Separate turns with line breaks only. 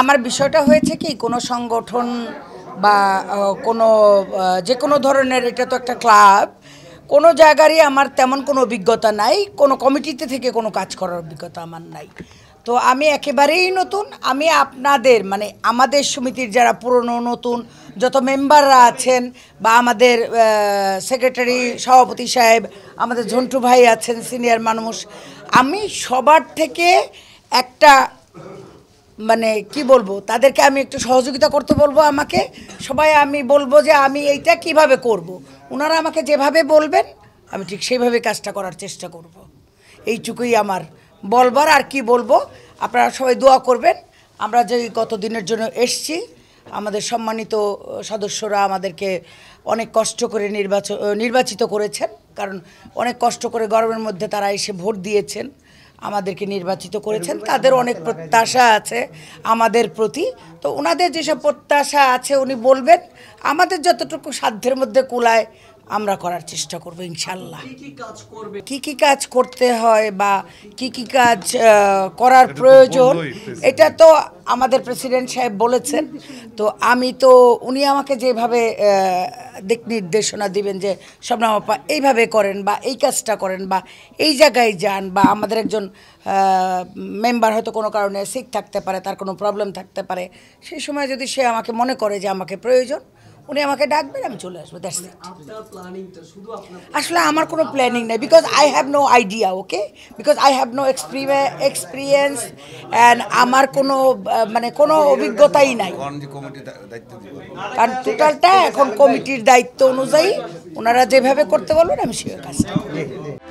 আমার বিষয়টা হয়েছে কি কোনো সংগঠন বা কোনো যে কোনো ধরনের এটা তো একটা ক্লাব কোনো জায়গারই আমার তেমন কোনো অভিজ্ঞতা নাই কোনো কমিটিতে থেকে কোনো কাজ করার অভিজ্ঞতা আমার নাই তো আমি একেবারেই নতুন আমি আপনাদের মানে আমাদের সমিতির যারা পুরনো নতুন যত মেম্বাররা আছেন বা আমাদের সেক্রেটারি সভাপতি সাহেব আমাদের ঝন্টু ভাই আছেন সিনিয়র মানুষ আমি সবার থেকে একটা মানে কি বলবো তাদেরকে আমি একটু সহযোগিতা করতে বলবো আমাকে সবাই আমি বলবো যে আমি এইটা কিভাবে করব। ওনারা আমাকে যেভাবে বলবেন আমি ঠিক সেইভাবে কাজটা করার চেষ্টা করব। এইটুকুই আমার বলবার আর কি বলবো আপনারা সবাই দোয়া করবেন আমরা যে গত দিনের জন্য এসছি আমাদের সম্মানিত সদস্যরা আমাদেরকে অনেক কষ্ট করে নির্বাচন নির্বাচিত করেছেন কারণ অনেক কষ্ট করে গরমের মধ্যে তারা এসে ভোট দিয়েছেন আমাদেরকে নির্বাচিত করেছেন তাদের অনেক প্রত্যাশা আছে আমাদের প্রতি তো ওনাদের যেসব প্রত্যাশা আছে উনি বলবেন আমাদের যতটুকু সাধ্যের মধ্যে কুলায় আমরা করার চেষ্টা করব ইনশাল্লাহ কি কি কাজ করতে হয় বা কি কি কাজ করার প্রয়োজন এটা তো আমাদের প্রেসিডেন্ট সাহেব বলেছেন তো আমি তো উনি আমাকে যেভাবে দিক নির্দেশনা দিবেন যে সবনাম আপা এইভাবে করেন বা এই কাজটা করেন বা এই জায়গায় যান বা আমাদের একজন মেম্বার হয়তো কোনো কারণে সিক থাকতে পারে তার কোনো প্রবলেম থাকতে পারে সেই সময় যদি সে আমাকে মনে করে যে আমাকে প্রয়োজন উনি আমাকে ডাকবেন আমি চলে আসবো মানে আসলে আমার কোনো প্ল্যানিং নেই because I have no idea okay because I have no experience and আমার কোনো মানে কোনো অভিজ্ঞতাই নাই কারণ টোটালটা এখন কমিটির দায়িত্ব অনুযায়ী ওনারা যেভাবে করতে বলবেন আমি সেভাবে কাজটা